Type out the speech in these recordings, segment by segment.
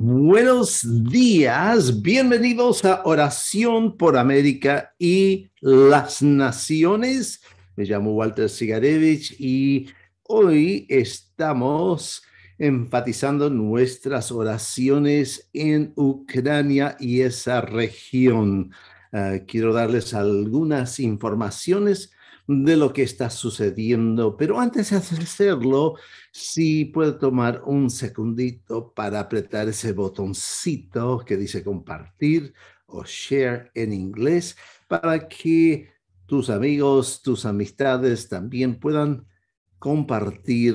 Buenos días, bienvenidos a Oración por América y las Naciones. Me llamo Walter Sigarevich y hoy estamos enfatizando nuestras oraciones en Ucrania y esa región. Eh, quiero darles algunas informaciones de lo que está sucediendo. Pero antes de hacerlo, si puede tomar un segundito para apretar ese botoncito que dice compartir o share en inglés para que tus amigos, tus amistades también puedan compartir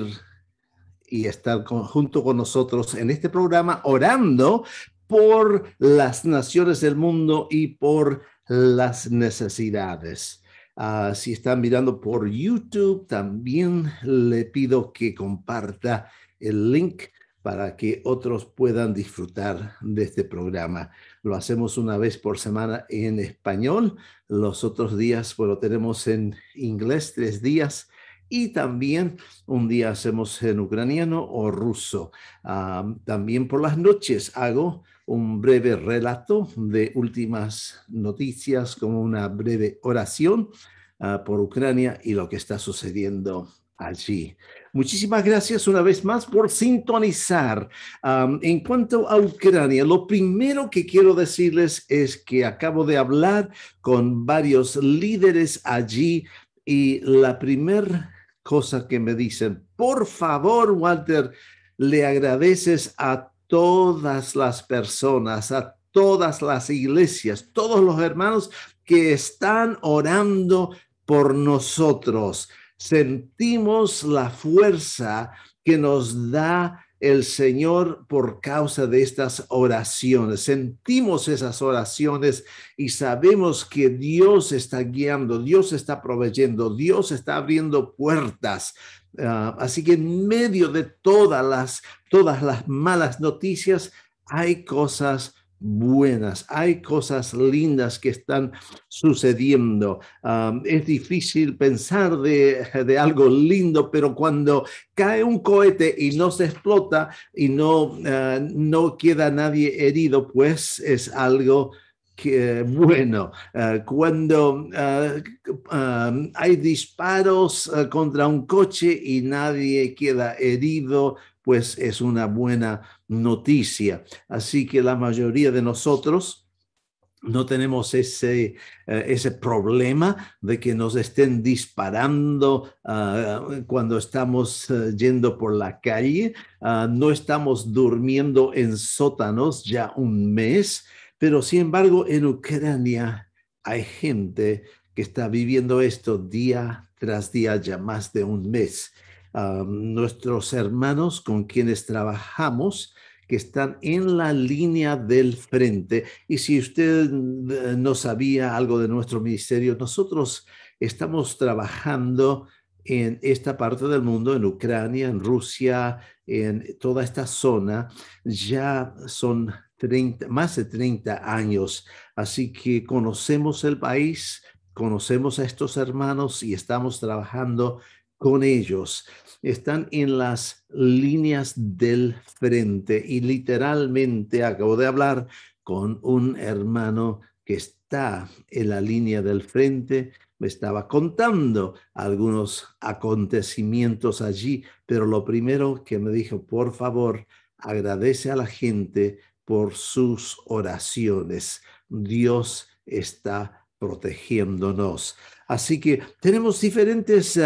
y estar junto con nosotros en este programa orando por las naciones del mundo y por las necesidades. Ah, si están mirando por YouTube, también le pido que comparta el link para que otros puedan disfrutar de este programa. Lo hacemos una vez por semana en español, los otros días pues, lo tenemos en inglés tres días y también un día hacemos en ucraniano o ruso. Ah, también por las noches hago un breve relato de últimas noticias, como una breve oración ah, por Ucrania y lo que está sucediendo allí. Muchísimas gracias una vez más por sintonizar. en cuanto a Ucrania, lo primero que quiero decirles es que acabo de hablar con varios líderes allí y la primera cosa que me dicen, por favor, Walter, le agradeces a todas las personas, a todas las iglesias, todos los hermanos que están orando por nosotros. Sentimos la fuerza que nos da el Señor por causa de estas oraciones. Sentimos esas oraciones y sabemos que Dios está guiando, Dios está proveyendo, Dios está abriendo puertas Ah, así que en medio de todas las, todas las malas noticias hay cosas buenas, hay cosas lindas que están sucediendo. es difícil pensar de, algo lindo, pero cuando cae un cohete y no se explota y no, ah, no queda nadie herido, pues es algo que, bueno, eh, cuando eh, em, hay disparos eh, contra un coche y nadie queda herido, pues es una buena noticia. Así que la mayoría de nosotros no tenemos ese, ese, problema de que nos estén disparando cuando estamos yendo por la calle. Ah, no estamos durmiendo en sótanos ya un mes. Pero sin embargo, en Ucrania hay gente que está viviendo esto día tras día, ya más de un mes. nuestros hermanos con quienes trabajamos que están en la línea del frente. Y si usted eh, no sabía algo de nuestro ministerio, nosotros estamos trabajando en esta parte del mundo, en Ucrania, en Rusia, en toda esta zona, ya son más de 30 años. Así que conocemos el país, conocemos a estos hermanos y estamos trabajando con ellos. Están en las líneas del frente y literalmente acabo de hablar con un hermano que está en la línea del frente. Me estaba contando algunos acontecimientos allí, pero lo primero que me dijo, por favor, agradece a la gente por sus oraciones. Dios está protegiéndonos. Así que tenemos diferentes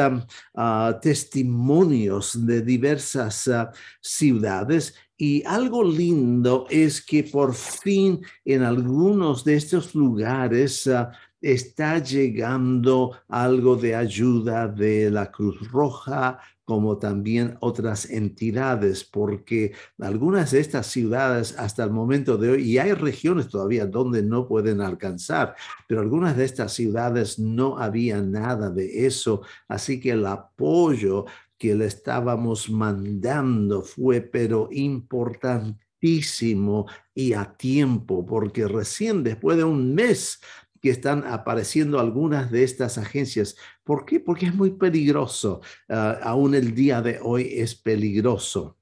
ah, testimonios de diversas ah, ciudades y algo lindo es que por fin en algunos de estos lugares ah, está llegando algo de ayuda de la Cruz Roja, como también otras entidades, porque algunas de estas ciudades hasta el momento de hoy, y hay regiones todavía donde no pueden alcanzar, pero algunas de estas ciudades no había nada de eso, así que el apoyo que le estábamos mandando fue pero importantísimo y a tiempo, porque recién después de un mes que están apareciendo algunas de estas agencias. ¿Por qué? Porque es muy peligroso. Ah, aún el día de hoy es peligroso.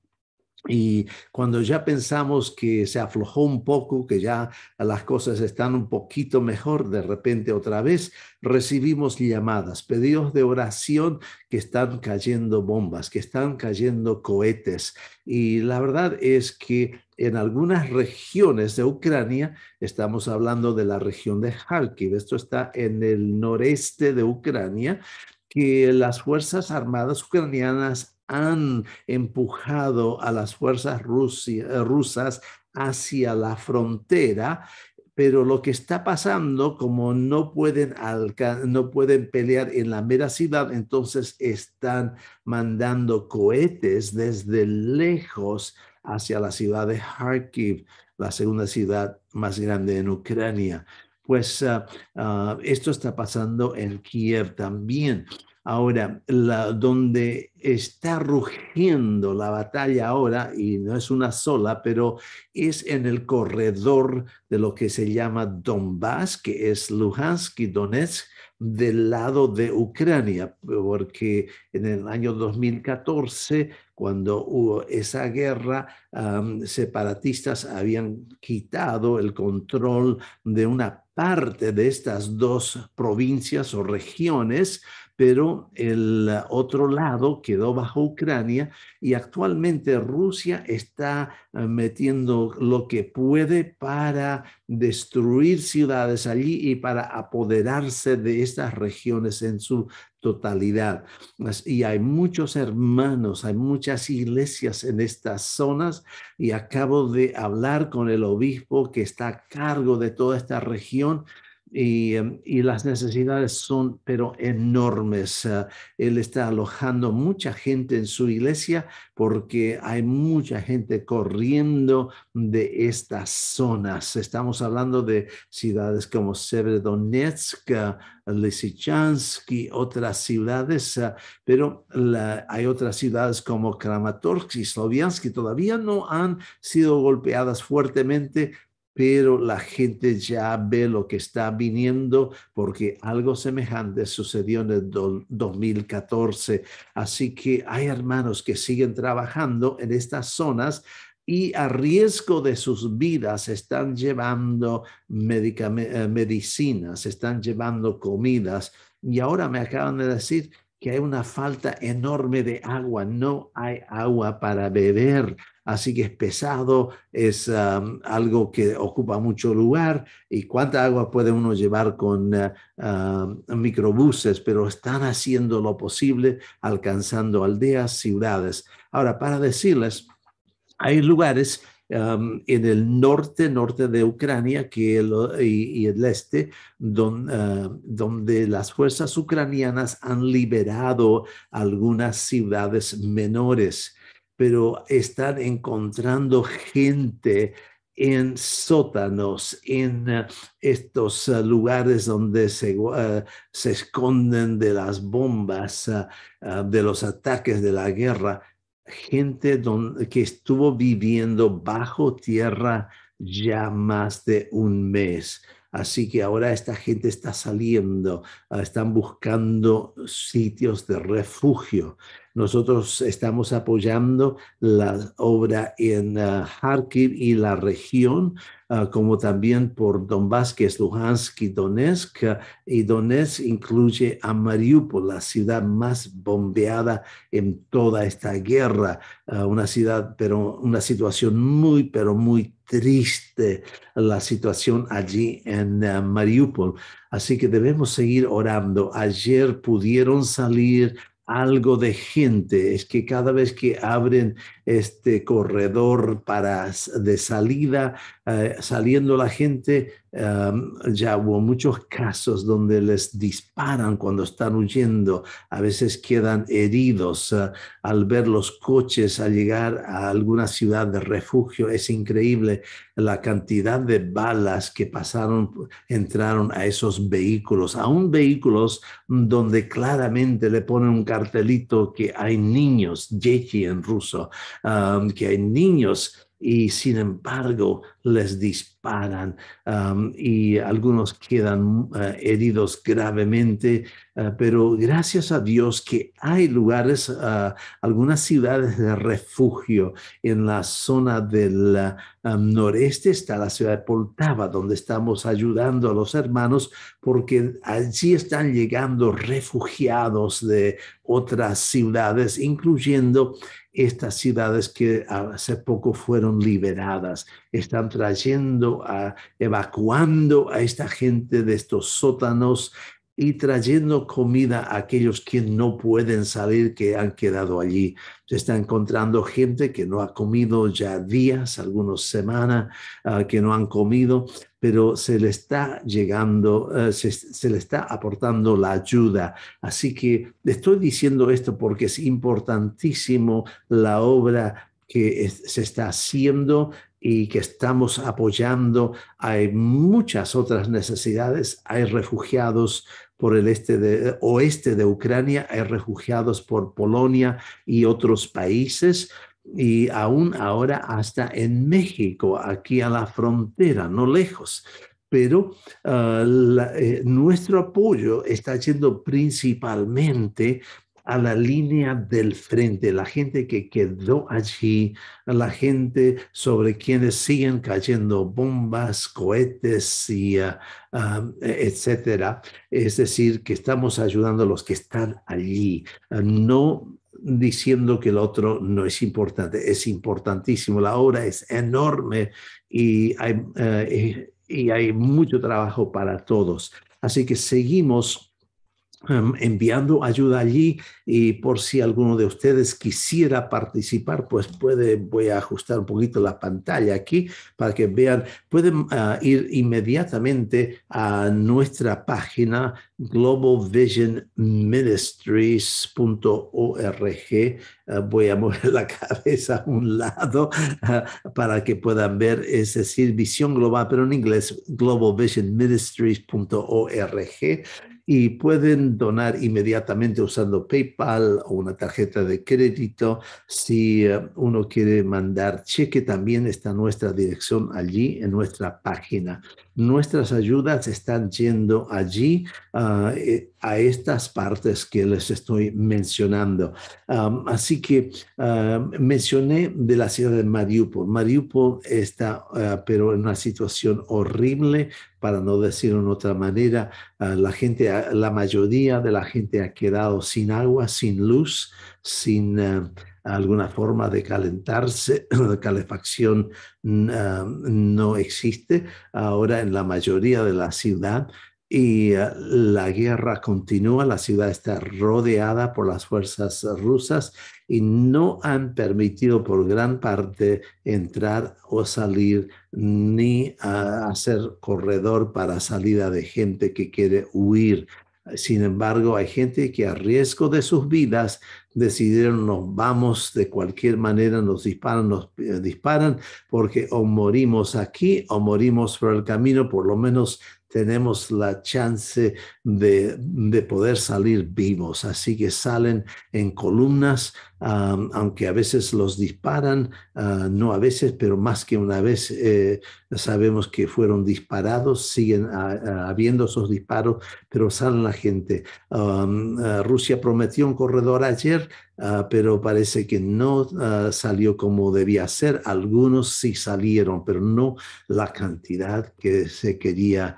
Y cuando ya pensamos que se aflojó un poco, que ya las cosas están un poquito mejor, de repente otra vez recibimos llamadas, pedidos de oración que están cayendo bombas, que están cayendo cohetes. Y la verdad es que en algunas regiones de Ucrania, estamos hablando de la región de Kharkiv, esto está en el noreste de Ucrania, que las Fuerzas Armadas ucranianas han empujado a las fuerzas eh, rusas hacia la frontera pero lo que está pasando, como no pueden, no pueden pelear en la mera ciudad, entonces están mandando cohetes desde lejos hacia la ciudad de Kharkiv, la segunda ciudad más grande en Ucrania. Pues ah, ah, esto está pasando en Kiev también. Ahora, la, donde está rugiendo la batalla ahora, y no es una sola, pero es en el corredor de lo que se llama Donbass, que es Luhansk y Donetsk, del lado de Ucrania, porque en el año 2014, cuando hubo esa guerra, separatistas habían quitado el control de una parte de estas dos provincias o regiones pero el otro lado quedó bajo Ucrania y actualmente Rusia está eh, metiendo lo que puede para destruir ciudades allí y para apoderarse de estas regiones en su totalidad. Y hay muchos hermanos, hay muchas iglesias en estas zonas y acabo de hablar con el obispo que está a cargo de toda esta región Em, y, las necesidades son pero enormes. Eh, él está alojando mucha gente en su iglesia porque hay mucha gente corriendo de estas zonas. Estamos hablando de ciudades como Severodonetsk, eh, Lysychansk y otras ciudades, eh, pero hay otras ciudades como Kramatorsk y Sloviansk que todavía no han sido golpeadas fuertemente, pero la gente ya ve lo que está viniendo porque algo semejante sucedió en el 2014. Así que hay hermanos que siguen trabajando en estas zonas y a riesgo de sus vidas están llevando eh, medicinas, están llevando comidas. Y ahora me acaban de decir que hay una falta enorme de agua, no hay agua para beber así que es pesado, es algo que ocupa mucho lugar y cuánta agua puede uno llevar con eh, microbuses, pero están haciendo lo posible, alcanzando aldeas, ciudades. Ahora, para decirles, hay lugares en el norte, norte de Ucrania y, el este, eh, donde las fuerzas ucranianas han liberado algunas ciudades menores pero están encontrando gente en sótanos, en eh, estos eh, lugares donde eh, se, esconden de las bombas, de los ataques de la guerra, gente que estuvo viviendo bajo tierra ya más de un mes. Así que ahora esta gente está saliendo, están buscando sitios de refugio. Nosotros estamos apoyando la obra en ah, Kharkiv y la región, ah, como también por don que es Luhansk y Donetsk. Ah, y Donetsk incluye a Mariupol, la ciudad más bombeada en toda esta guerra. una ciudad, pero una situación muy, pero muy triste la situación allí en Mariupol. Así que debemos seguir orando. Ayer pudieron salir algo de gente, es que cada vez que abren este corredor para de salida eh, saliendo la gente, em, ya hubo muchos casos donde les disparan cuando están huyendo, a veces quedan heridos eh, al ver los coches al llegar a alguna ciudad de refugio. Es increíble la cantidad de balas que pasaron, entraron a esos vehículos, a un vehículos donde claramente le ponen un cartelito que hay niños, yechi en ruso, em, que hay niños y sin embargo les disparan y algunos quedan eh, heridos gravemente, eh, pero gracias a Dios que hay lugares, ah, algunas ciudades de refugio en la zona del ah, noreste, está la ciudad de Poltava, donde estamos ayudando a los hermanos porque allí están llegando refugiados de otras ciudades, incluyendo estas ciudades que hace poco fueron liberadas. Están trayendo, a, evacuando a esta gente de estos sótanos y trayendo comida a aquellos que no pueden salir, que han quedado allí. Se está encontrando gente que no ha comido ya días, algunos semanas, ah, que no han comido, pero se le está llegando, eh, se, le está aportando la ayuda. Así que estoy diciendo esto porque es importantísimo la obra que se está haciendo y que estamos apoyando. Hay muchas otras necesidades, hay refugiados, por el este de, oeste de Ucrania, hay refugiados por Polonia y otros países y aún ahora hasta en México, aquí a la frontera, no lejos. Pero ah, eh, nuestro apoyo está siendo principalmente a la línea del frente, la gente que quedó allí, la gente sobre quienes siguen cayendo bombas, cohetes y ah, ah, e, etcétera. Es decir, que estamos ayudando a los que están allí, no diciendo que el otro no es importante, es importantísimo, la obra es enorme y hay eh, mucho trabajo para todos. Así que seguimos enviando ayuda allí y por si alguno de ustedes quisiera participar, pues puede, voy a ajustar un poquito la pantalla aquí para que vean, pueden ah, ir inmediatamente a nuestra página globalvisionministries.org. Ah, voy a mover la cabeza a un lado ah, para que puedan ver, es decir, visión global, pero en inglés, globalvisionministries.org y pueden donar inmediatamente usando PayPal o una tarjeta de crédito. Si eh, uno quiere mandar cheque, también está nuestra dirección allí en nuestra página nuestras ayudas están yendo allí ah, eh, a estas partes que les estoy mencionando. así que mencioné de la ciudad de Mariupol. Mariupol está, ah, pero en una situación horrible, para no decirlo de otra manera. Ah, la gente, la mayoría de la gente ha quedado sin agua, sin luz, sin alguna forma de calentarse, de calefacción ah, no existe ahora en la mayoría de la ciudad y ah, la guerra continúa, la ciudad está rodeada por las fuerzas rusas y no han permitido por gran parte entrar o salir ni ah, hacer corredor para salida de gente que quiere huir sin embargo, hay gente que a riesgo de sus vidas decidieron nos vamos de cualquier manera, nos disparan, nos eh, disparan, porque o morimos aquí o morimos por el camino, por lo menos tenemos la chance de, de poder salir vivos. Así que salen en columnas, aunque a veces los disparan, ah, no a veces, pero más que una vez eh, sabemos que fueron disparados, siguen ah, habiendo esos disparos, pero salen la gente. Ah, Rusia prometió un corredor ayer, pero parece que no salió como debía ser. Algunos sí salieron, pero no la cantidad que se quería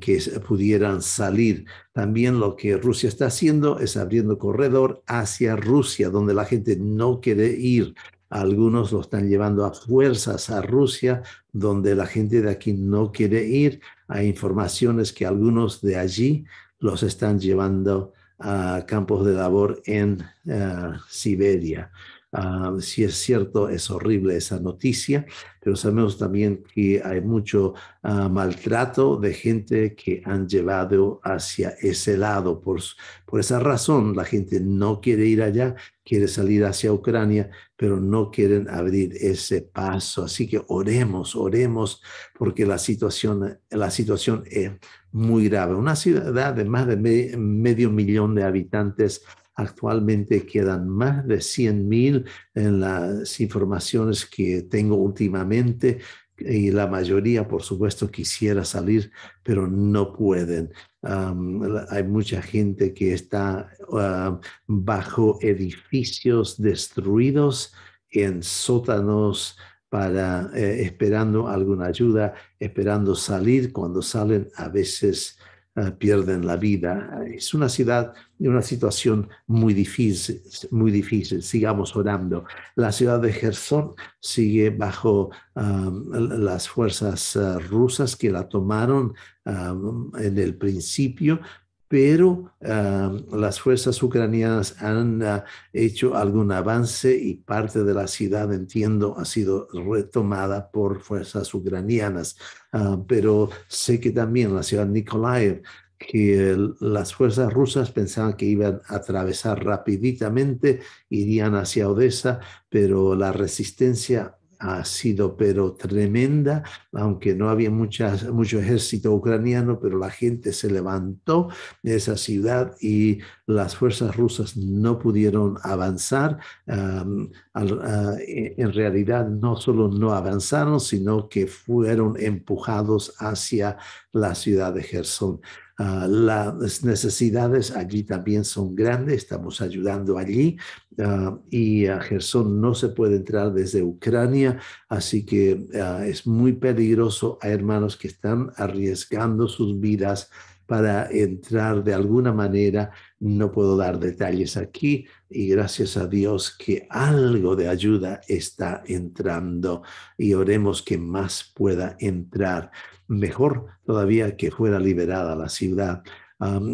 que pudieran salir. También lo que Rusia está haciendo es abriendo corredor hacia Rusia, donde la gente no quiere ir. Algunos lo están llevando a fuerzas a Rusia, donde la gente de aquí no quiere ir. Hay informaciones que algunos de allí los están llevando a campos de labor en eh, Siberia. Ah, si es cierto, es horrible esa noticia, pero sabemos también que hay mucho ah, maltrato de gente que han llevado hacia ese lado. Por, por esa razón, la gente no quiere ir allá, quiere salir hacia Ucrania, pero no quieren abrir ese paso. Así que oremos, oremos, porque la situación, la situación es muy grave. Una ciudad de más de medio millón de habitantes Actualmente quedan más de 100.000 en las informaciones que tengo últimamente y la mayoría, por supuesto, quisiera salir, pero no pueden. hay mucha gente que está ah, bajo edificios destruidos, en sótanos, para, eh, esperando alguna ayuda, esperando salir. Cuando salen, a veces ah, pierden la vida. Es una ciudad una situación muy difícil, muy difícil. Sigamos orando. La ciudad de Gerson sigue bajo um, las fuerzas uh, rusas que la tomaron um, en el principio, pero um, las fuerzas ucranianas han uh, hecho algún avance y parte de la ciudad, entiendo, ha sido retomada por fuerzas ucranianas. Ah, pero sé que también la ciudad Nikolaev que las fuerzas rusas pensaban que iban a atravesar rápidamente, irían hacia Odessa, pero la resistencia ha sido pero tremenda, aunque no había muchas, mucho ejército ucraniano, pero la gente se levantó de esa ciudad y las fuerzas rusas no pudieron avanzar. E, en realidad no solo no avanzaron, sino que fueron empujados hacia la ciudad de Gerson. Ah, las necesidades allí también son grandes, estamos ayudando allí ah, y a ah, Gerson no se puede entrar desde Ucrania, así que es muy peligroso. Hay hermanos que están arriesgando sus vidas para entrar de alguna manera. No puedo dar detalles aquí y gracias a Dios que algo de ayuda está entrando y oremos que más pueda entrar mejor todavía que fuera liberada la ciudad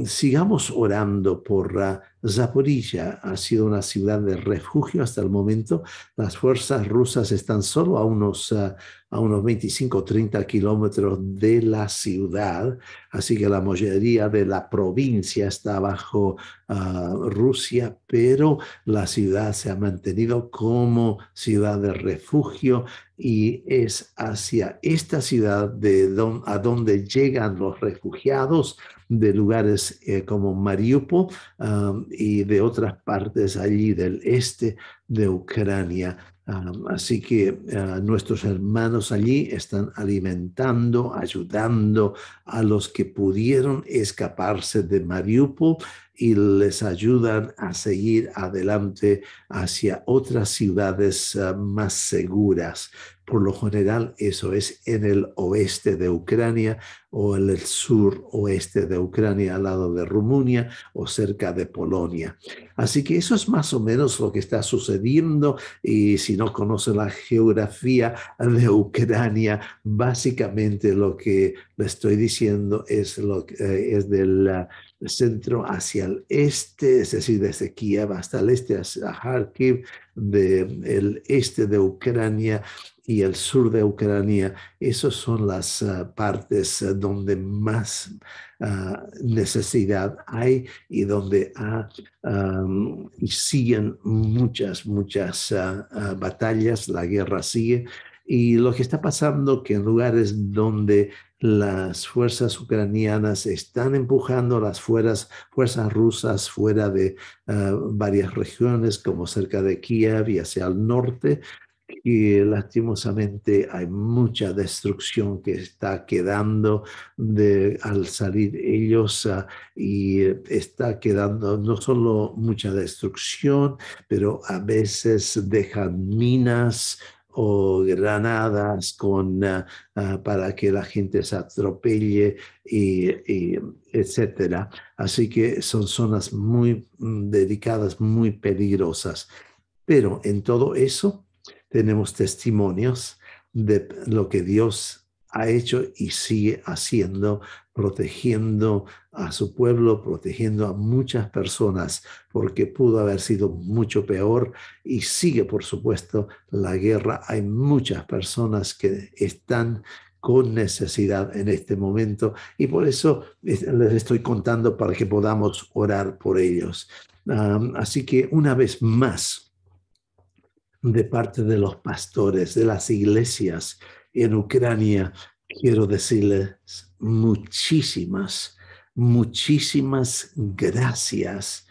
sigamos orando por ah, Zaporilla. Ha sido una ciudad de refugio hasta el momento. Las fuerzas rusas están solo a unos, ah, a unos 25 o 30 kilómetros de la ciudad, así que la mayoría de la provincia está bajo ah, Rusia, pero la ciudad se ha mantenido como ciudad de refugio y es hacia esta ciudad de a donde llegan los refugiados de lugares eh, como Mariupol y de otras partes allí del este de Ucrania. así que eh, nuestros hermanos allí están alimentando, ayudando a los que pudieron escaparse de Mariupol y les ayudan a seguir adelante hacia otras ciudades eh, más seguras. Por lo general, eso es en el oeste de Ucrania o en el sur oeste de Ucrania, al lado de Rumunia, o cerca de Polonia. Así que eso es más o menos lo que está sucediendo y si no conoce la geografía de Ucrania, básicamente lo que le estoy diciendo es, lo, eh, es de la eh, centro hacia el este, es decir, desde Kiev hasta el este, hacia Kharkiv, del este de Ucrania y el sur de Ucrania. Esas son las eh, partes eh, donde más ah, necesidad hay y donde ah, siguen muchas, muchas ah, batallas, la guerra sigue. Y lo que está pasando que en lugares donde las fuerzas ucranianas están empujando las fuerzas, fuerzas rusas fuera de ah, varias regiones, como cerca de Kiev y hacia el norte. Y lastimosamente hay mucha destrucción que está quedando de, al salir ellos ah, y está quedando no solo mucha destrucción, pero a veces dejan minas, o granadas con, ah, ah, para que la gente se atropelle, y, etcétera Así que son zonas muy mm, dedicadas, muy peligrosas. Pero en todo eso tenemos testimonios de lo que Dios ha hecho y sigue haciendo, protegiendo a su pueblo, protegiendo a muchas personas, porque pudo haber sido mucho peor y sigue, por supuesto, la guerra. Hay muchas personas que están con necesidad en este momento y por eso les estoy contando para que podamos orar por ellos. así que una vez más, de parte de los pastores, de las iglesias, en Ucrania, quiero decirles muchísimas, muchísimas gracias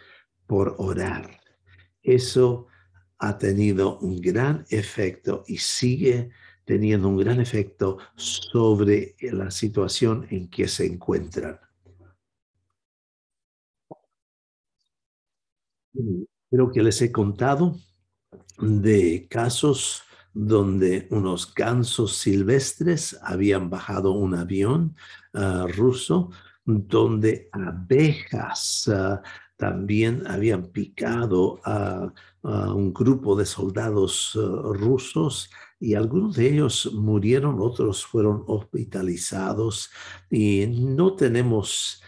por orar. Eso ha tenido un gran efecto y sigue teniendo un gran efecto sobre la situación en que se encuentran. Creo que les he contado de casos donde unos gansos silvestres habían bajado un avión ah, ruso, donde abejas ah, también habían picado a, un grupo de soldados ah, rusos y algunos de ellos murieron, otros fueron hospitalizados y no tenemos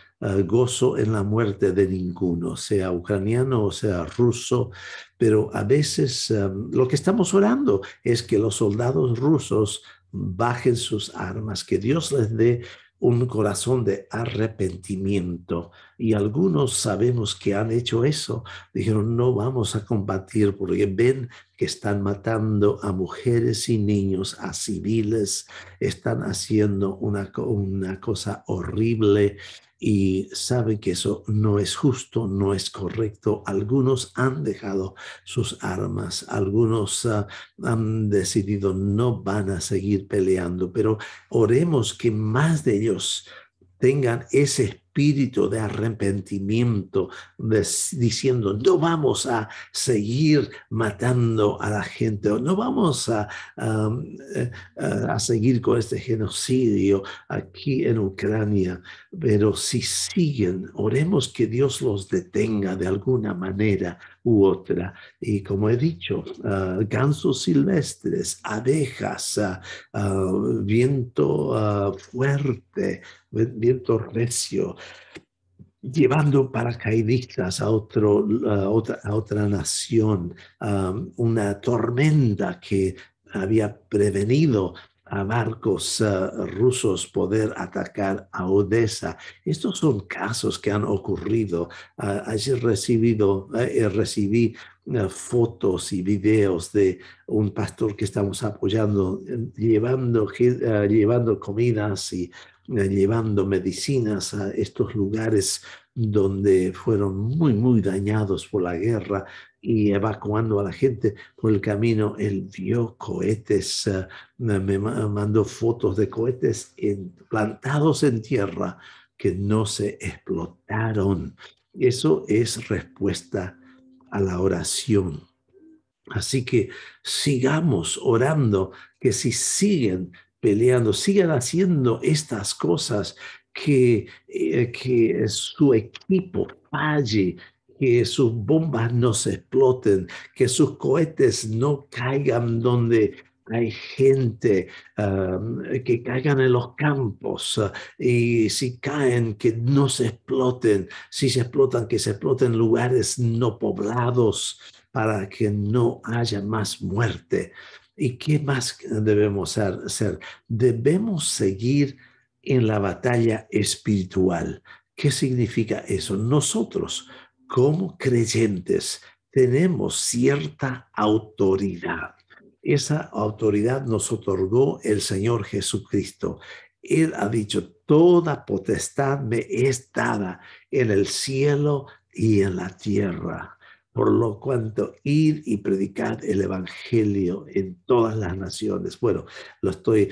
gozo en la muerte de ninguno, sea ucraniano o sea ruso, pero a veces em, lo que estamos orando es que los soldados rusos bajen sus armas, que Dios les dé un corazón de arrepentimiento. Y algunos sabemos que han hecho eso. Dijeron, no vamos a combatir porque ven que están matando a mujeres y niños, a civiles, están haciendo una, una cosa horrible y sabe que eso no es justo, no es correcto. Algunos han dejado sus armas, algunos ah, han decidido no van a seguir peleando, pero oremos que más de ellos tengan ese de arrepentimiento, diciendo, no vamos a seguir matando a la gente, no vamos eh, a seguir con este genocidio aquí en Ucrania, pero si siguen, oremos que Dios los detenga de alguna manera u otra. Y como he dicho, ah, gansos silvestres, abejas, ah, ah, viento fuerte, viento recio, llevando paracaidistas a, otro, otra, a otra nación, una tormenta que había prevenido a barcos eh, rusos poder atacar a Odessa. Estos son casos que han ocurrido. ayer recibido, eh, eh, recibí fotos y videos de un pastor que estamos apoyando, llevando, llevando comidas y llevando medicinas a estos lugares donde fueron muy, muy dañados por la guerra y evacuando a la gente por el camino. Él vio cohetes, eh, me mandó fotos de cohetes en, plantados en tierra que no se explotaron. Eso es respuesta a la oración. Así que sigamos orando, que si siguen peleando, sigan haciendo estas cosas, que, eh, que su equipo falle que sus bombas no se exploten, que sus cohetes no caigan donde hay gente que caigan en los campos y si caen que no se exploten, si se explotan que se exploten lugares no poblados para que no haya más muerte. ¿Y qué más debemos hacer? Debemos seguir en la batalla espiritual. ¿Qué significa eso? Nosotros como creyentes tenemos cierta autoridad. Esa autoridad nos otorgó el Señor Jesucristo. Él ha dicho, toda potestad me es dada en el cielo y en la tierra por lo cuanto ir y predicar el Evangelio en todas las naciones. Bueno, eh,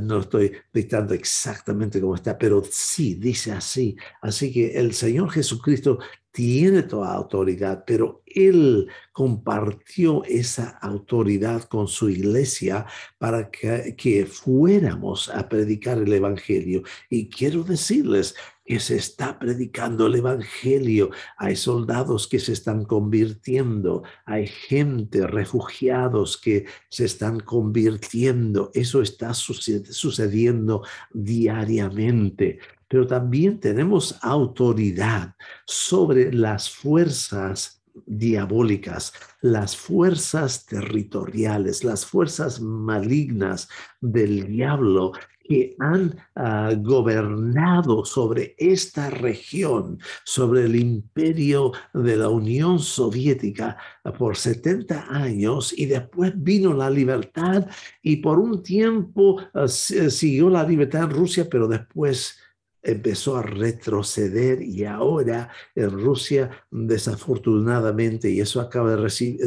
no estoy dictando exactamente cómo está, pero sí dice así. Así que el Señor Jesucristo tiene toda autoridad, pero Él compartió esa autoridad con su iglesia para que, que, fuéramos a predicar el Evangelio. Y quiero decirles que se está predicando el Evangelio, hay soldados que se están convirtiendo, hay gente, refugiados que se están convirtiendo. Eso está sucediendo diariamente. Pero también tenemos autoridad sobre las fuerzas diabólicas, las fuerzas territoriales, las fuerzas malignas del diablo que han ah, gobernado sobre esta región, sobre el imperio de la Unión Soviética ah, por 70 años y después vino la libertad y por un tiempo ah, eh, siguió la libertad en Rusia, pero después empezó a retroceder y ahora en Rusia desafortunadamente, y eso acaba de, recibir,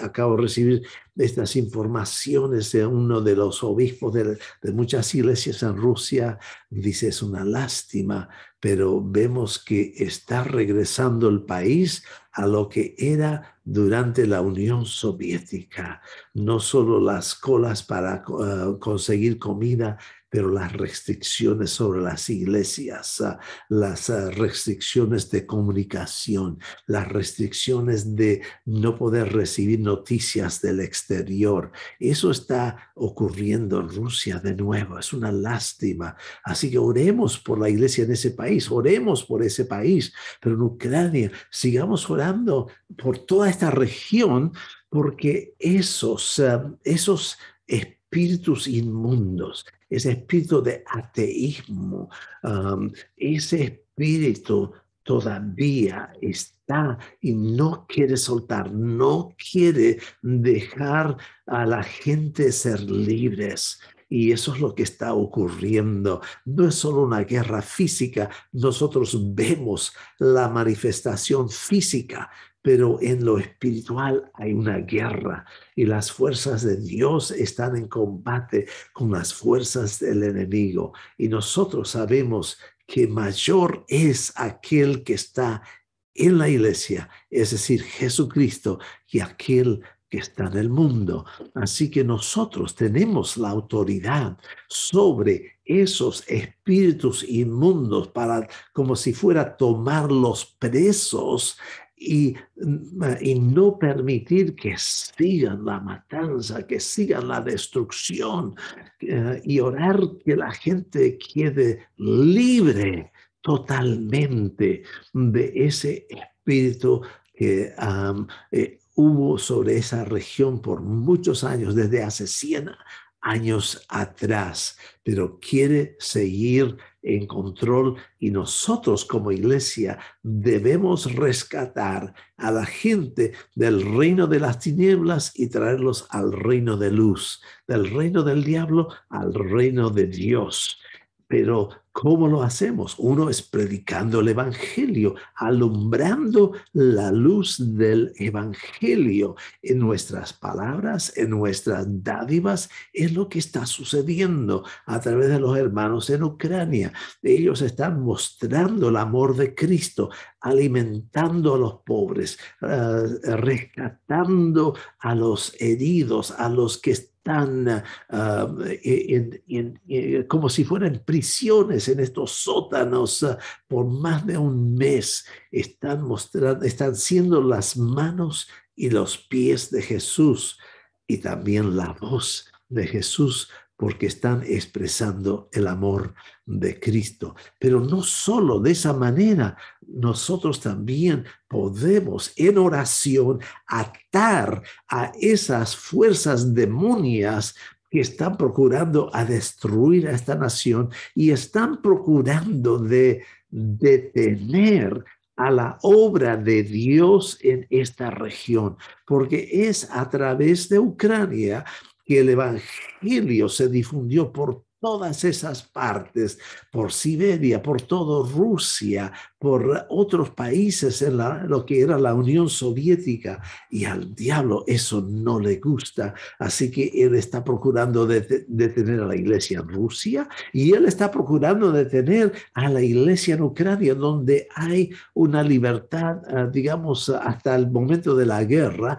acabo de recibir estas informaciones de uno de los obispos de, muchas iglesias en Rusia, dice, es una lástima, pero vemos que está regresando el país a lo que era durante la Unión Soviética. No solo las colas para eh, conseguir comida pero las restricciones sobre las iglesias, ah, las ah, restricciones de comunicación, las restricciones de no poder recibir noticias del exterior. Eso está ocurriendo en Rusia de nuevo, es una lástima. Así que oremos por la iglesia en ese país, oremos por ese país, pero en Ucrania sigamos orando por toda esta región porque esos, ah, esos espíritus inmundos, ese espíritu de ateísmo, ese espíritu todavía está y no quiere soltar, no quiere dejar a la gente ser libres. Y eso es lo que está ocurriendo. No es solo una guerra física, nosotros vemos la manifestación física pero en lo espiritual hay una guerra y las fuerzas de Dios están en combate con las fuerzas del enemigo. Y nosotros sabemos que mayor es aquel que está en la iglesia, es decir, Jesucristo, que aquel que está en el mundo. Así que nosotros tenemos la autoridad sobre esos espíritus inmundos para como si fuera tomarlos presos Mm, ah, y, no permitir que sigan la matanza, que sigan la destrucción eh, y orar que la gente quede libre totalmente de ese espíritu que eh, hubo sobre esa región por muchos años, desde hace 100, años atrás, pero quiere seguir en control y nosotros como iglesia debemos rescatar a la gente del reino de las tinieblas y traerlos al reino de luz, del reino del diablo al reino de Dios. Pero ¿cómo lo hacemos? Uno es predicando el Evangelio, alumbrando la luz del Evangelio en nuestras palabras, en nuestras dádivas. Es lo que está sucediendo a través de los hermanos en Ucrania. Ellos están mostrando el amor de Cristo, alimentando a los pobres, ah, rescatando a los heridos, a los que están tan eh, eh, eh, como si fueran prisiones en estos sótanos por más de un mes, están, mostrando, están siendo las manos y los pies de Jesús y también la voz de Jesús porque están expresando el amor de Cristo. Pero no solo de esa manera, nosotros también podemos en oración atar a esas fuerzas demonias que están procurando a destruir a esta nación y están procurando de detener a la obra de Dios en esta región, porque es a través de Ucrania que el Evangelio se difundió por todas esas partes, por Siberia, por todo Rusia, por otros países en la, lo que era la Unión Soviética. Y al diablo eso no le gusta. Así que él está procurando detener a la iglesia en Rusia y él está procurando detener a la iglesia en Ucrania, donde hay una libertad, ah, digamos, hasta el momento de la guerra,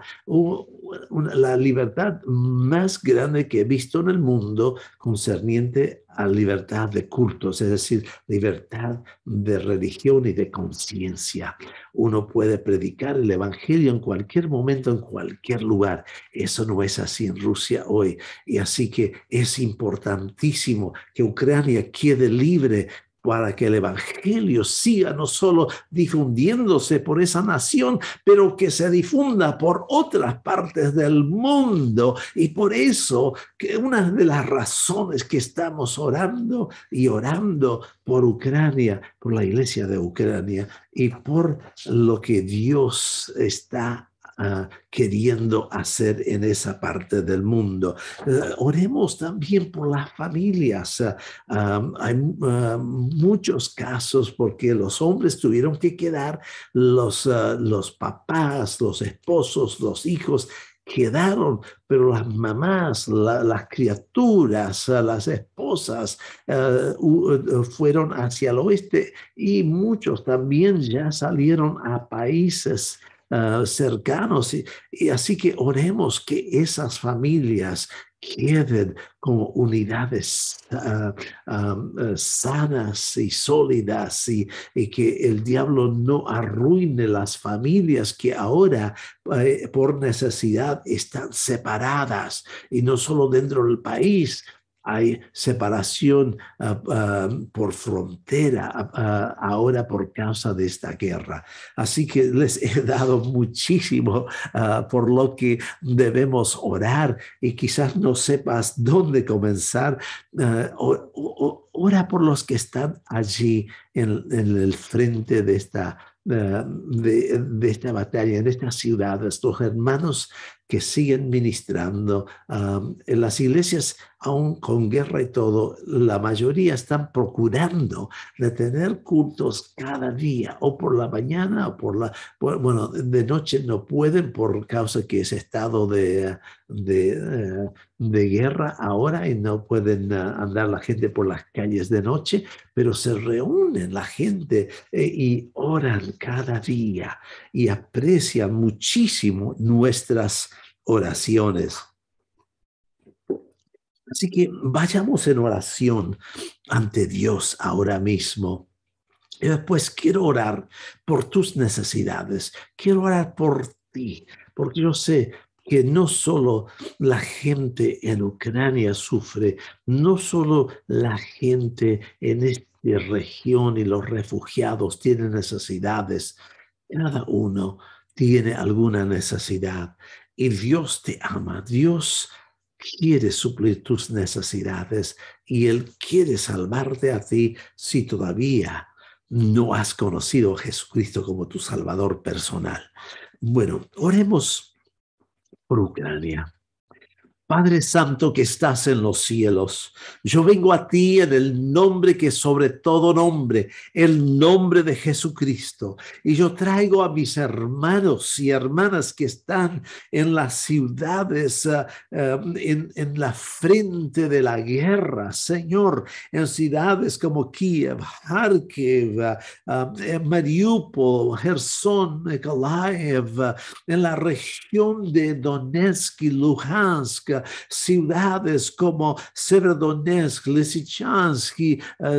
la libertad más grande que he visto en el mundo concerniente a libertad de cultos, es decir, libertad de religión y de conciencia. Uno puede predicar el Evangelio en cualquier momento, en cualquier lugar. Eso no es así en Rusia hoy. Y así que es importantísimo que Ucrania quede libre para que el Evangelio siga no solo difundiéndose por esa nación, pero que se difunda por otras partes del mundo. Y por eso que una de las razones que estamos orando y orando por Ucrania, por la iglesia de Ucrania y por lo que Dios está Ah, queriendo hacer en esa parte del mundo. Eh, oremos también por las familias. Ah, hay ah, muchos casos porque los hombres tuvieron que quedar, los, los papás, los esposos, los hijos quedaron, pero las mamás, las criaturas, las esposas fueron hacia el oeste y muchos también ya salieron a países Ah, cercanos. Y, así que oremos que esas familias queden como unidades ah, ah, sanas y sólidas y, que el diablo no arruine las familias que ahora eh, por necesidad están separadas y no solo dentro del país, hay separación ah, ah, por frontera ah, ahora por causa de esta guerra. Así que les he dado muchísimo por lo que debemos orar y quizás no sepas dónde comenzar. ora por los que están allí en, el frente de esta de, esta batalla, en esta ciudad, estos hermanos que siguen ministrando. en las iglesias aún con guerra y todo, la mayoría están procurando retener cultos cada día, o por la mañana, o por la, bueno, de noche no pueden por causa que es estado de, de, eh, de guerra ahora y no pueden eh, andar la gente por las calles de noche, pero se reúnen la gente eh, y oran cada día y aprecian muchísimo nuestras oraciones. Así que vayamos en oración ante Dios ahora mismo. Y después quiero orar por tus necesidades, quiero orar por ti, porque yo sé que no solo la gente en Ucrania sufre, no solo la gente en esta región y los refugiados tienen necesidades, cada uno tiene alguna necesidad y Dios te ama, Dios quiere suplir tus necesidades y Él quiere salvarte a ti si todavía no has conocido a Jesucristo como tu Salvador personal. Bueno, oremos por Ucrania. Padre Santo que estás en los cielos, yo vengo a ti en el nombre que sobre todo nombre, el nombre de Jesucristo, y yo traigo a mis hermanos y hermanas que están en las ciudades, ah, ah, en, la frente de la guerra, Señor, en ciudades como Kiev, Kharkiv, ah, Mariupol, Gerson, Nikolaev, en la región de Donetsk y Luhansk, ciudades como Severodonetsk, Lysychansk,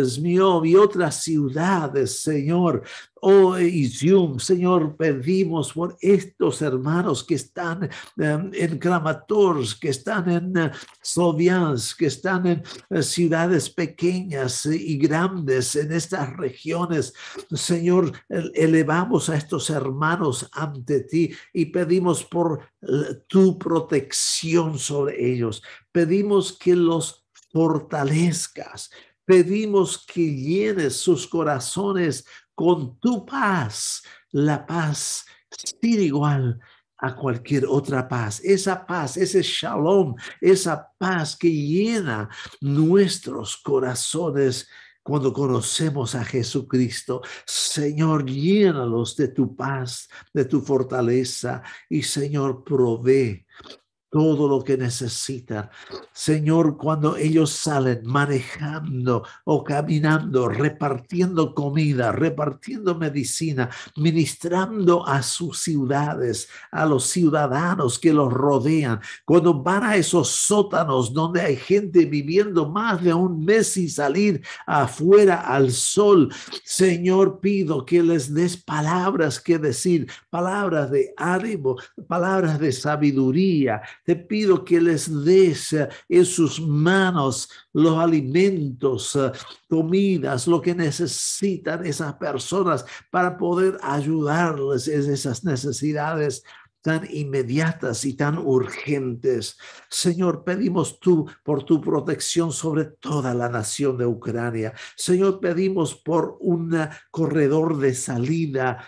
Zmiov y otras ciudades, Señor, Oh Isium, Señor, pedimos por estos hermanos que están em, en Kramatorsk, que están en eh, Sovians, que están en eh, ciudades pequeñas y grandes en estas regiones. Señor, elevamos a estos hermanos ante ti y pedimos por eh, tu protección sobre ellos. Pedimos que los fortalezcas, pedimos que llenes sus corazones con tu paz, la paz sin igual a cualquier otra paz. Esa paz, ese shalom, esa paz que llena nuestros corazones cuando conocemos a Jesucristo. Señor, llénalos de tu paz, de tu fortaleza y Señor, provee todo lo que necesitan. Señor, cuando ellos salen manejando o caminando, repartiendo comida, repartiendo medicina, ministrando a sus ciudades, a los ciudadanos que los rodean, cuando van a esos sótanos donde hay gente viviendo más de un mes y salir afuera al sol, Señor, pido que les des palabras que decir, palabras de ánimo, palabras de sabiduría, te pido que les des eh, en sus manos los alimentos, eh, comidas, lo que necesitan esas personas para poder ayudarles en esas necesidades tan inmediatas y tan urgentes. Señor, pedimos tú por tu protección sobre toda la nación de Ucrania. Señor, pedimos por un corredor de salida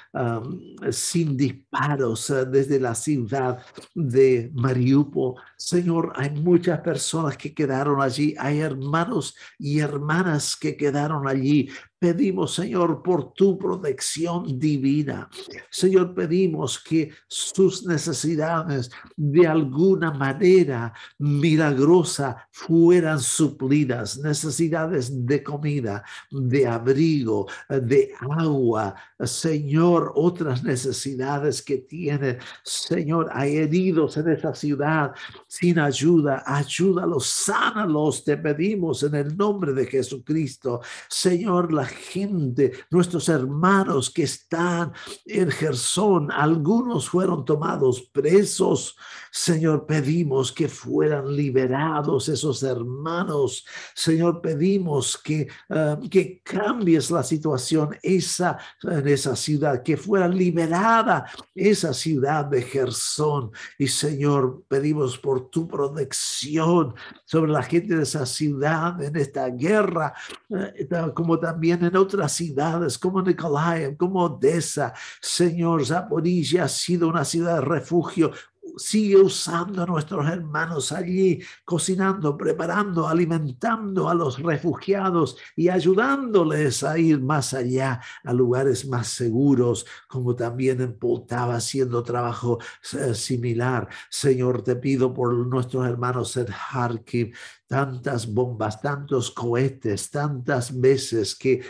sin disparos eh, desde la ciudad de Mariupol. Señor, hay muchas personas que quedaron allí, hay hermanos y hermanas que quedaron allí. Pedimos, Señor, por tu protección divina. Señor, pedimos que sus necesidades de alguna manera milagrosa fueran suplidas. Necesidades de comida, de abrigo, de agua. Señor, otras necesidades que tiene Señor, hay heridos en esa ciudad sin ayuda. Ayúdalos, sánalos, te pedimos en el nombre de Jesucristo. Señor, la gente, nuestros hermanos que están en Gersón. Algunos fueron tomados presos. Señor, pedimos que fueran liberados esos hermanos. Señor, pedimos que, eh, que cambies la situación esa, en esa ciudad, que fuera liberada esa ciudad de Gersón. Y Señor, pedimos por tu protección sobre la gente de esa ciudad en esta guerra, eh, como también en otras ciudades como Nicolai, como Odessa. Señor, Zaporizhia ha sido una ciudad de refugio, sigue usando a nuestros hermanos allí, cocinando, preparando, alimentando a los refugiados y ayudándoles a ir más allá, a lugares más seguros, como también en Poltava haciendo trabajo eh, similar. Señor, te pido por nuestros hermanos en Kharkiv, tantas bombas, tantos cohetes, tantas veces que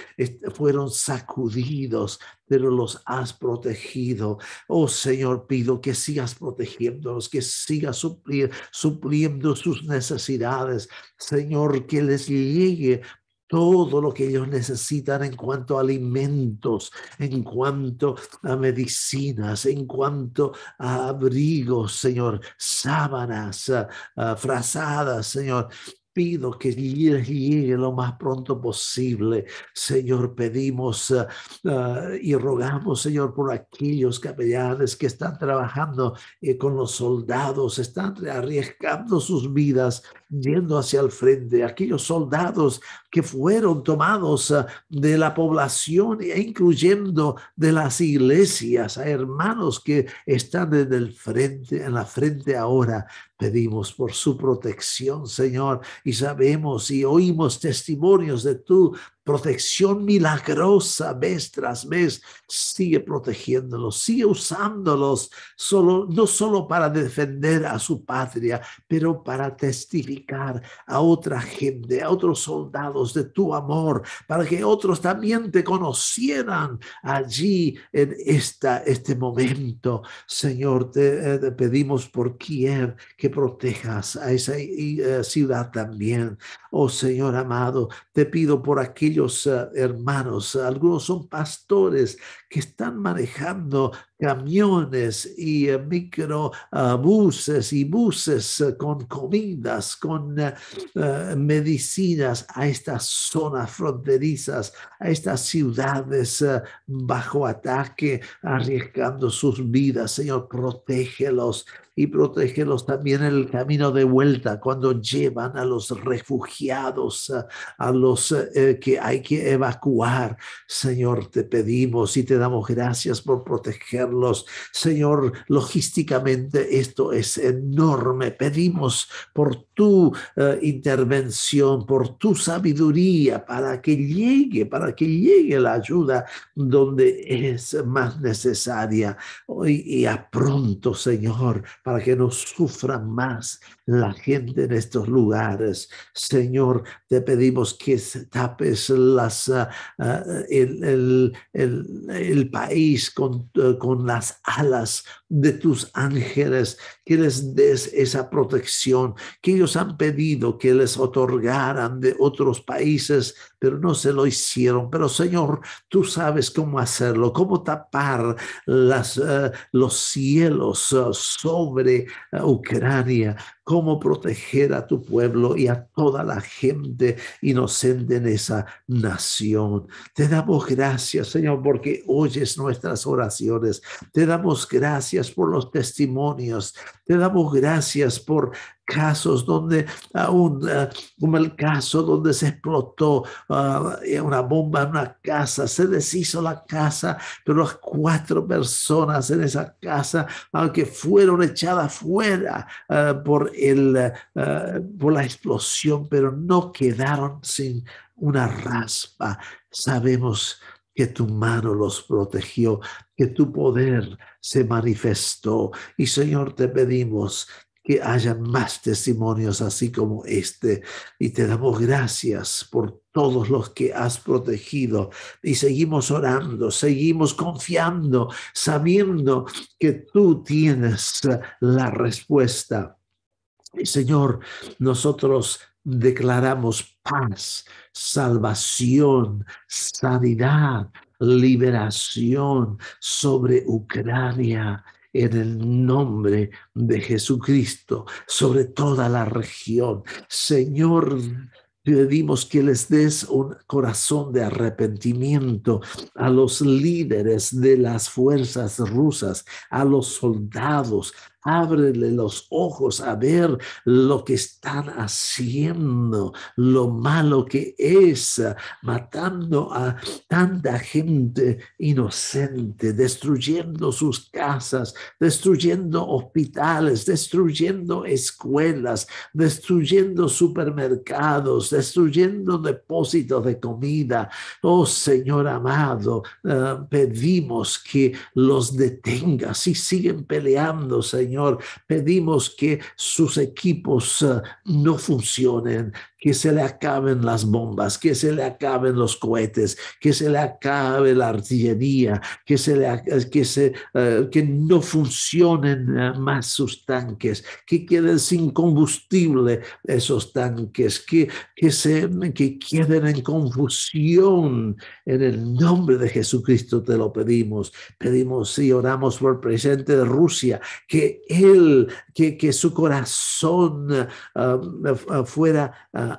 fueron sacudidos, pero los has protegido. Oh Señor, pido que sigas protegiéndolos, que sigas supliendo sus necesidades. Señor, que les llegue todo lo que ellos necesitan en cuanto a alimentos, en cuanto a medicinas, en cuanto a abrigos, Señor, sábanas, a, ah, ah, frazadas, Señor. Pido que llegue lo más pronto posible. Señor, pedimos ah, y rogamos, Señor, por aquellos capellanes que están trabajando eh, con los soldados, están arriesgando sus vidas yendo hacia el frente, aquellos soldados que fueron tomados ah, de la población, e incluyendo de las iglesias, hermanos que están en el frente, en la frente ahora. Pedimos por su protección, Señor, y sabemos y oímos testimonios de tu protección milagrosa mes tras mes, sigue protegiéndolos, sigue usándolos, solo, no solo para defender a su patria, pero para testificar a otra gente, a otros soldados de tu amor, para que otros también te conocieran allí en esta, este momento. Señor, te, eh, pedimos por quien que protejas a esa eh, ciudad también. Oh Señor amado, te pido por aquellos eh, hermanos, algunos son pastores que están manejando camiones y eh, microbuses ah, y buses eh, con comidas, con eh, medicinas a estas zonas fronterizas, a estas ciudades bajo ataque, arriesgando sus vidas. Señor, protégelos y protégelos también en el camino de vuelta cuando llevan a los refugiados, a los que hay que evacuar. Señor, te pedimos y te damos gracias por proteger los Señor, logísticamente esto es enorme. Pedimos por tu eh, intervención, por tu sabiduría, para que llegue, para que llegue la ayuda donde es más necesaria. Hoy y a pronto, Señor, para que no sufra más la gente en estos lugares. Señor, te pedimos que tapes las, eh, eh, el, país con, con las alas de tus ángeles, que les des esa protección que ellos han pedido que les otorgaran de otros países pero no se lo hicieron. Pero Señor, tú sabes cómo hacerlo, cómo tapar las, eh, los cielos eh, sobre eh, Ucrania, cómo proteger a tu pueblo y a toda la gente inocente en esa nación. Te damos gracias, Señor, porque oyes nuestras oraciones. Te damos gracias por los testimonios. Te damos gracias por casos donde aún, eh, como el caso donde se explotó ah, eh, una bomba en una casa, se deshizo la casa, pero las cuatro personas en esa casa, aunque fueron echadas fuera ah, por, el, ah, por la explosión, pero no quedaron sin una raspa. Sabemos que tu mano los protegió, que tu poder se manifestó. Y Señor, te pedimos que haya más testimonios así como este. Y te damos gracias por todos los que has protegido. Y seguimos orando, seguimos confiando, sabiendo que tú tienes la respuesta. Señor, nosotros declaramos paz, salvación, sanidad, liberación sobre Ucrania en el nombre de Jesucristo sobre toda la región. Señor, pedimos que les des un corazón de arrepentimiento a los líderes de las fuerzas rusas, a los soldados, ábrele los ojos a ver lo que están haciendo, lo malo que es, matando a tanta gente inocente, destruyendo sus casas, destruyendo hospitales, destruyendo escuelas, destruyendo supermercados, destruyendo depósitos de comida. Oh Señor amado, eh, pedimos que los detengas si siguen peleando, Señor Señor, pedimos que sus equipos eh, no funcionen, que se le acaben las bombas, que se le acaben los cohetes, que se le acabe la artillería, que, se le, eh, que, se, eh, que no funcionen eh, más sus tanques, que queden sin combustible esos tanques, que, que, se, que queden en confusión. En el nombre de Jesucristo te lo pedimos. Pedimos y oramos por el presidente de Rusia, que él, que, su corazón fuera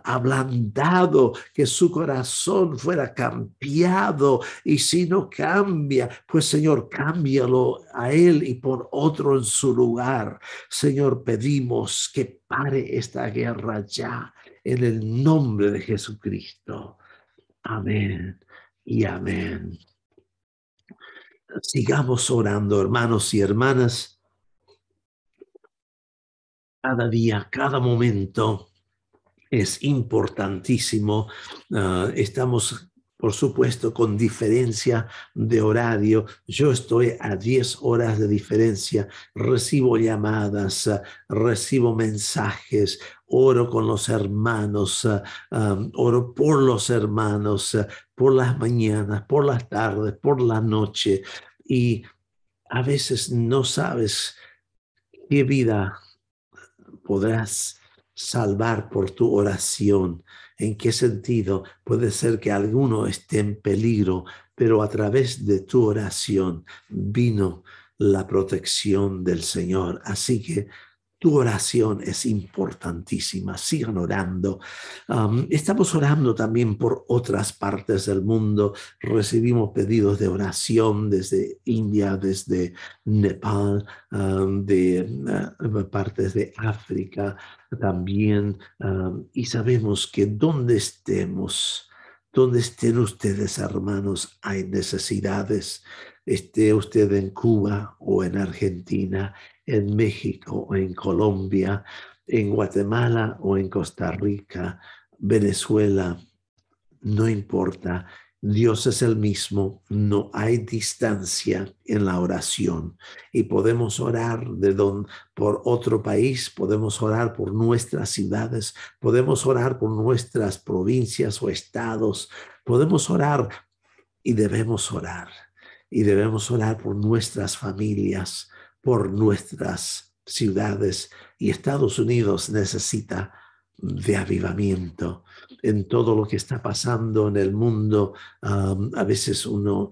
ablandado, que su corazón fuera cambiado. Y si no cambia, pues Señor, cámbialo a Él y por otro en su lugar. Señor, pedimos que pare esta guerra ya en el nombre de Jesucristo. Amén y amén. Sigamos orando, hermanos y hermanas cada día, cada momento, es importantísimo. Ah, estamos por supuesto, con diferencia de horario. Yo estoy a 10 horas de diferencia, recibo llamadas, recibo mensajes, oro con los hermanos, ah, ah, oro por los hermanos, por las mañanas, por las tardes, por la noche. Y a veces no sabes qué vida podrás salvar por tu oración. ¿En qué sentido? Puede ser que alguno esté en peligro, pero a través de tu oración vino la protección del Señor. Así que tu oración es importantísima, sigan orando. estamos orando también por otras partes del mundo. Recibimos pedidos de oración desde India, desde Nepal, ah, de partes de África también. y sabemos que donde estemos, donde estén ustedes, hermanos, hay necesidades. Esté usted en Cuba o en Argentina, en México o en Colombia, en Guatemala o en Costa Rica, Venezuela, no importa, Dios es el mismo, no hay distancia en la oración y podemos orar de don, por otro país, podemos orar por nuestras ciudades, podemos orar por nuestras provincias o estados, podemos orar y debemos orar y debemos orar por nuestras familias por nuestras ciudades y Estados Unidos necesita de avivamiento en todo lo que está pasando en el mundo. a veces uno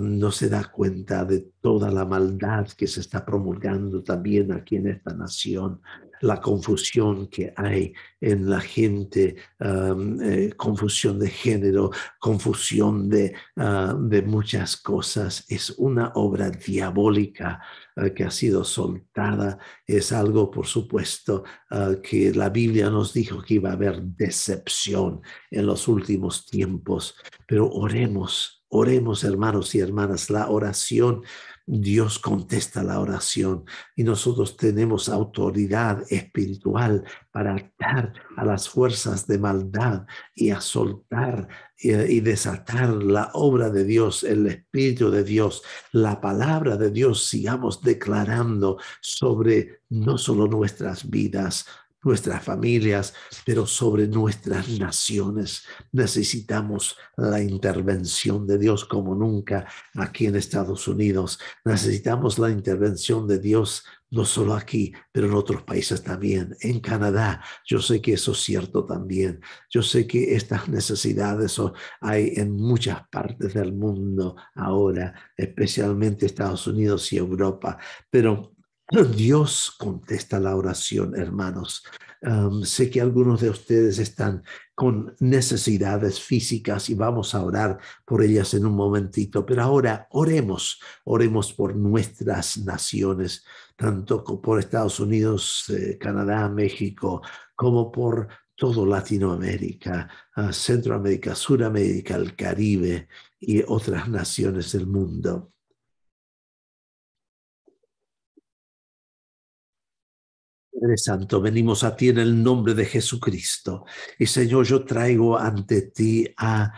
no se da cuenta de toda la maldad que se está promulgando también aquí en esta nación, la confusión que hay en la gente, eh, confusión de género, confusión de, ah, de, muchas cosas. Es una obra diabólica ah, que ha sido soltada. Es algo, por supuesto, ah, que la Biblia nos dijo que iba a haber decepción en los últimos tiempos. Pero oremos, oremos, hermanos y hermanas, la oración Dios contesta la oración y nosotros tenemos autoridad espiritual para atar a las fuerzas de maldad y a soltar y, desatar la obra de Dios, el Espíritu de Dios, la palabra de Dios, sigamos declarando sobre no solo nuestras vidas, nuestras familias, pero sobre nuestras naciones. Necesitamos la intervención de Dios como nunca aquí en Estados Unidos. Necesitamos la intervención de Dios no solo aquí, pero en otros países también. En Canadá, yo sé que eso es cierto también. Yo sé que estas necesidades hay en muchas partes del mundo ahora, especialmente Estados Unidos y Europa, pero Dios contesta la oración, hermanos. sé que algunos de ustedes están con necesidades físicas y vamos a orar por ellas en un momentito, pero ahora oremos, oremos por nuestras naciones, tanto por Estados Unidos, eh, Canadá, México, como por todo Latinoamérica, Centroamérica, Sudamérica, el Caribe y otras naciones del mundo. Santo, venimos a ti en el nombre de Jesucristo. Y Señor, yo traigo ante ti a,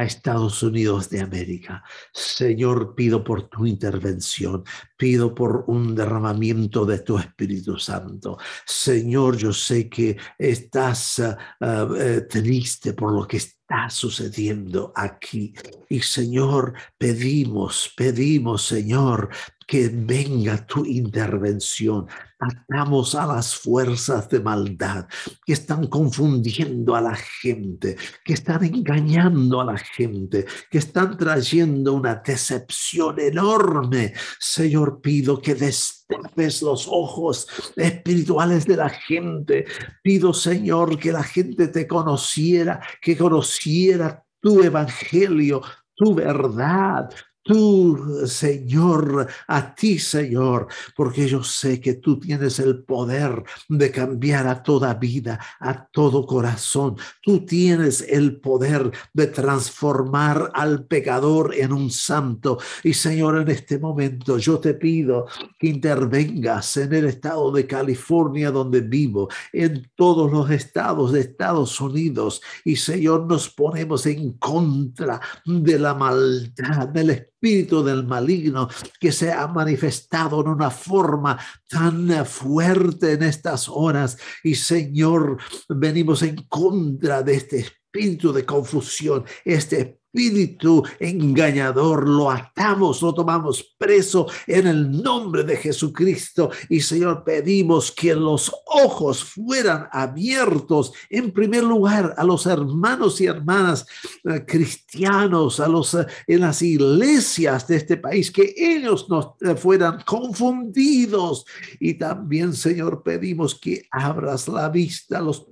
Estados Unidos de América. Señor, pido por tu intervención, pido por un derramamiento de tu Espíritu Santo. Señor, yo sé que estás ah, ah, eh, triste por lo que está está sucediendo aquí. Y Señor, pedimos, pedimos, Señor, que venga tu intervención. Atamos a las fuerzas de maldad que están confundiendo a la gente, que están engañando a la gente, que están trayendo una decepción enorme. Señor, pido que des destapes los ojos espirituales de la gente. Pido, Señor, que la gente te conociera, que conociera tu evangelio, tu verdad, tú, Señor, a ti, Señor, porque yo sé que tú tienes el poder de cambiar a toda vida, a todo corazón. Tú tienes el poder de transformar al pecador en un santo. Y Señor, en este momento yo te pido que intervengas en el estado de California donde vivo, en todos los estados de Estados Unidos. Y Señor, nos ponemos en contra de la maldad, del espíritu espíritu del maligno que se ha manifestado en una forma tan fuerte en estas horas. Y Señor, venimos en contra de este espíritu de confusión, este espíritu engañador, lo atamos, lo tomamos preso en el nombre de Jesucristo. Y Señor, pedimos que los ojos fueran abiertos en primer lugar a los hermanos y hermanas eh, cristianos, a los eh, en las iglesias de este país, que ellos no eh, fueran confundidos. Y también, Señor, pedimos que abras la vista los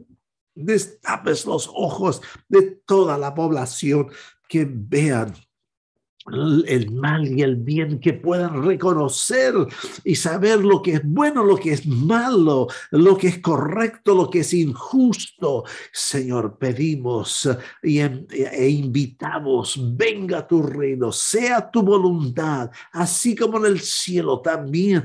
destapes los ojos de toda la población que vean el mal y el bien, que puedan reconocer y saber lo que es bueno, lo que es malo, lo que es correcto, lo que es injusto. Señor, pedimos y e invitamos, venga tu reino, sea tu voluntad, así como en el cielo, también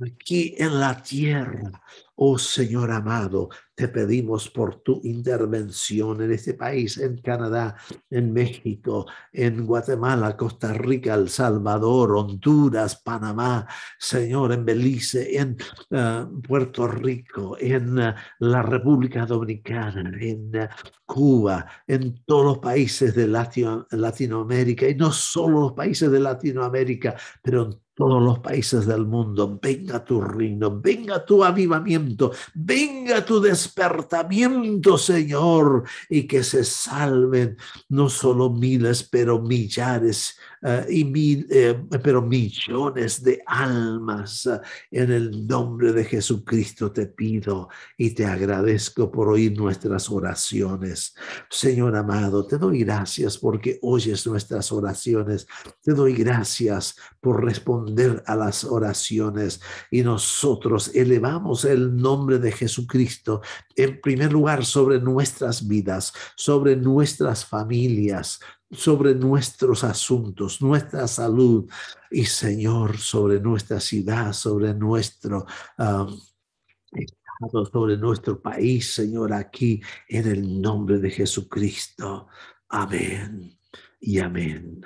aquí en la tierra. Oh Señor amado, te pedimos por tu intervención en este país, en Canadá, en México, en Guatemala, Costa Rica, El Salvador, Honduras, Panamá, Señor, en Belice, en eh, Puerto Rico, en eh, la República Dominicana, en eh, Cuba, en todos los países de Latinoamérica, y no solo los países de Latinoamérica, pero en todos los países del mundo, venga tu reino, venga tu avivamiento, venga tu despertamiento, Señor, y que se salven no solo miles, pero millares eh, y eh, pero millones de almas eh, en el nombre de Jesucristo te pido y te agradezco por oír nuestras oraciones. Señor amado, te doy gracias porque oyes nuestras oraciones. Te doy gracias por responder a las oraciones y nosotros elevamos el nombre de Jesucristo en primer lugar sobre nuestras vidas, sobre nuestras familias, sobre nuestros asuntos, nuestra salud y Señor sobre nuestra ciudad, sobre nuestro estado, sobre nuestro país, Señor, aquí en el nombre de Jesucristo. Amén y amén.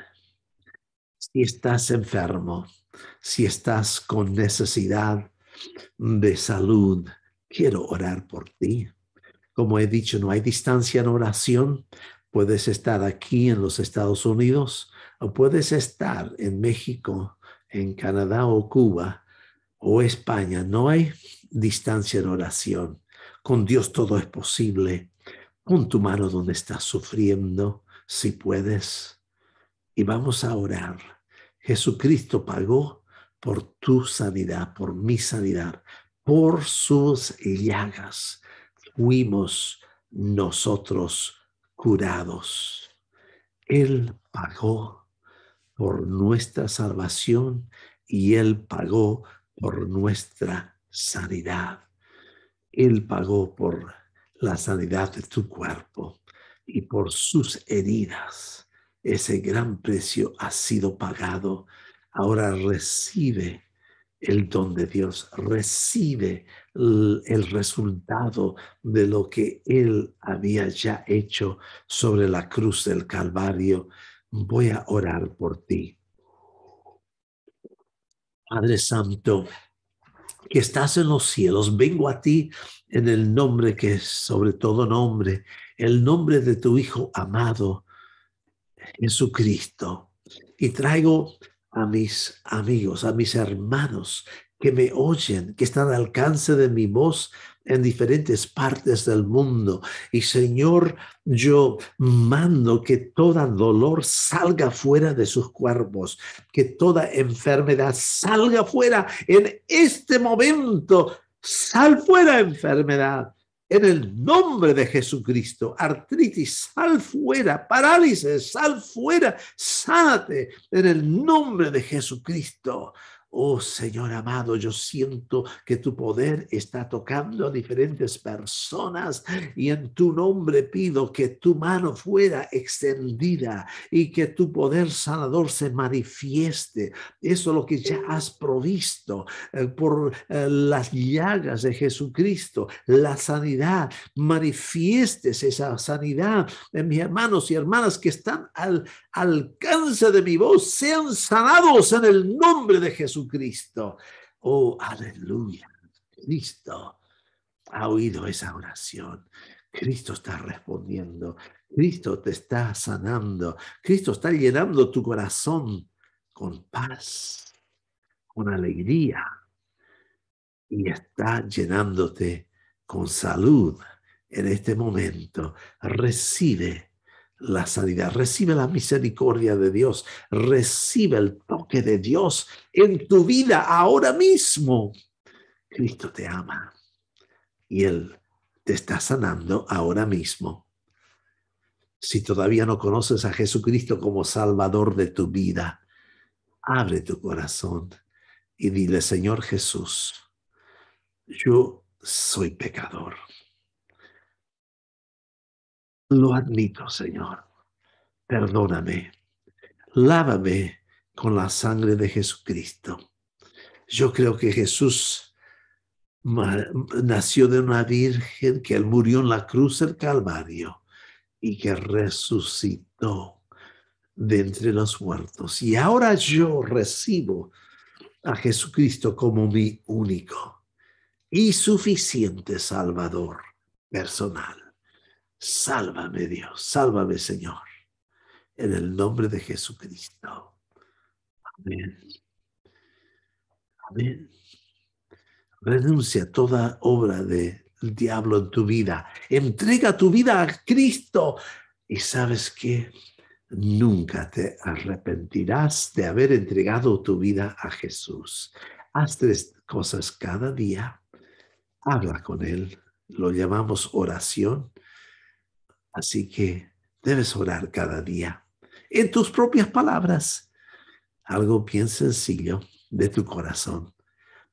Si estás enfermo, si estás con necesidad de salud, quiero orar por ti. Como he dicho, no hay distancia en oración Puedes estar aquí en los Estados Unidos o puedes estar en México, en Canadá o Cuba o España. No hay distancia en oración. Con Dios todo es posible. Pon tu mano donde estás sufriendo, si puedes. Y vamos a orar. Jesucristo pagó por tu sanidad, por mi sanidad, por sus llagas. Fuimos nosotros curados. Él pagó por nuestra salvación y Él pagó por nuestra sanidad. Él pagó por la sanidad de tu cuerpo y por sus heridas. Ese gran precio ha sido pagado. Ahora recibe el don de Dios, recibe el resultado de lo que Él había ya hecho sobre la cruz del Calvario. Voy a orar por ti. Padre Santo, que estás en los cielos, vengo a ti en el nombre que es sobre todo nombre, el nombre de tu Hijo amado, Jesucristo. Y traigo a mis amigos, a mis hermanos que me oyen, que están al alcance de mi voz en diferentes partes del mundo. Y Señor, yo mando que toda dolor salga fuera de sus cuerpos, que toda enfermedad salga fuera en este momento. Sal fuera enfermedad, en el nombre de Jesucristo. Artritis, sal fuera. Parálisis, sal fuera. Sánate en el nombre de Jesucristo. Oh Señor amado, yo siento que tu poder está tocando a diferentes personas y en tu nombre pido que tu mano fuera extendida y que tu poder sanador se manifieste. Eso es lo que ya has provisto eh, por eh, las llagas de Jesucristo, la sanidad. Manifiestes esa sanidad en eh, mis hermanos y hermanas que están al alcance de mi voz, sean sanados en el nombre de Jesús. Cristo. Oh, aleluya. Cristo ha oído esa oración. Cristo está respondiendo. Cristo te está sanando. Cristo está llenando tu corazón con paz, con alegría. Y está llenándote con salud en este momento. Recibe la sanidad, recibe la misericordia de Dios, recibe el toque de Dios en tu vida ahora mismo. Cristo te ama y Él te está sanando ahora mismo. Si todavía no conoces a Jesucristo como Salvador de tu vida, abre tu corazón y dile, Señor Jesús, yo soy pecador lo admito, Señor. Perdóname. Lávame con la sangre de Jesucristo. Yo creo que Jesús nació de una virgen, que él murió en la cruz del Calvario y que resucitó de entre los muertos. Y ahora yo recibo a Jesucristo como mi único y suficiente Salvador personal. Sálvame Dios, sálvame Señor, en el nombre de Jesucristo. Amén. Amén. Renuncia a toda obra del diablo en tu vida. Entrega tu vida a Cristo. Y sabes que nunca te arrepentirás de haber entregado tu vida a Jesús. Haz tres cosas cada día. Habla con Él. Lo llamamos oración Así que debes orar cada día en tus propias palabras. Algo bien sencillo de tu corazón.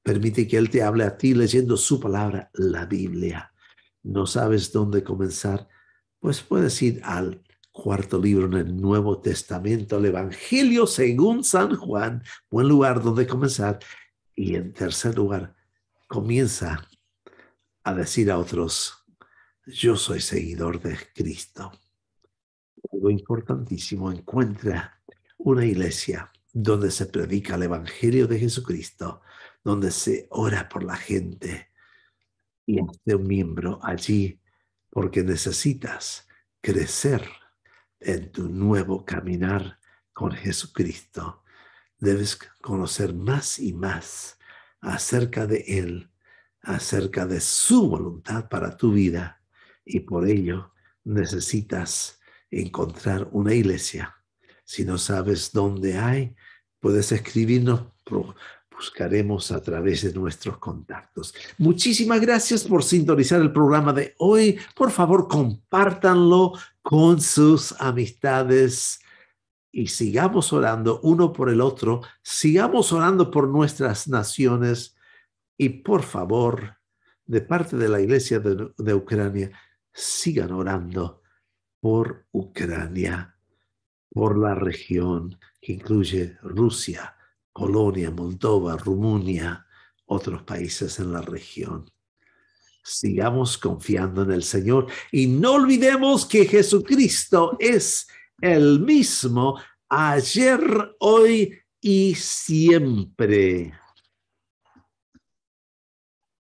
Permite que Él te hable a ti leyendo su palabra, la Biblia. ¿No sabes dónde comenzar? Pues puedes ir al cuarto libro en el Nuevo Testamento, el Evangelio según San Juan, buen lugar donde comenzar. Y en tercer lugar, comienza a decir a otros, yo soy seguidor de Cristo. Algo importantísimo, encuentra una iglesia donde se predica el Evangelio de Jesucristo, donde se ora por la gente y esté un miembro allí porque necesitas crecer en tu nuevo caminar con Jesucristo. Debes conocer más y más acerca de Él, acerca de su voluntad para tu vida y por ello necesitas encontrar una iglesia. Si no sabes dónde hay, puedes escribirnos, buscaremos a través de nuestros contactos. Muchísimas gracias por sintonizar el programa de hoy. Por favor, compártanlo con sus amistades y sigamos orando uno por el otro, sigamos orando por nuestras naciones y por favor, de parte de la Iglesia de, de Ucrania, sigan orando por Ucrania, por la región que incluye Rusia, Polonia, Moldova, Rumunia, otros países en la región. Sigamos confiando en el Señor y no olvidemos que Jesucristo es el mismo ayer, hoy y siempre.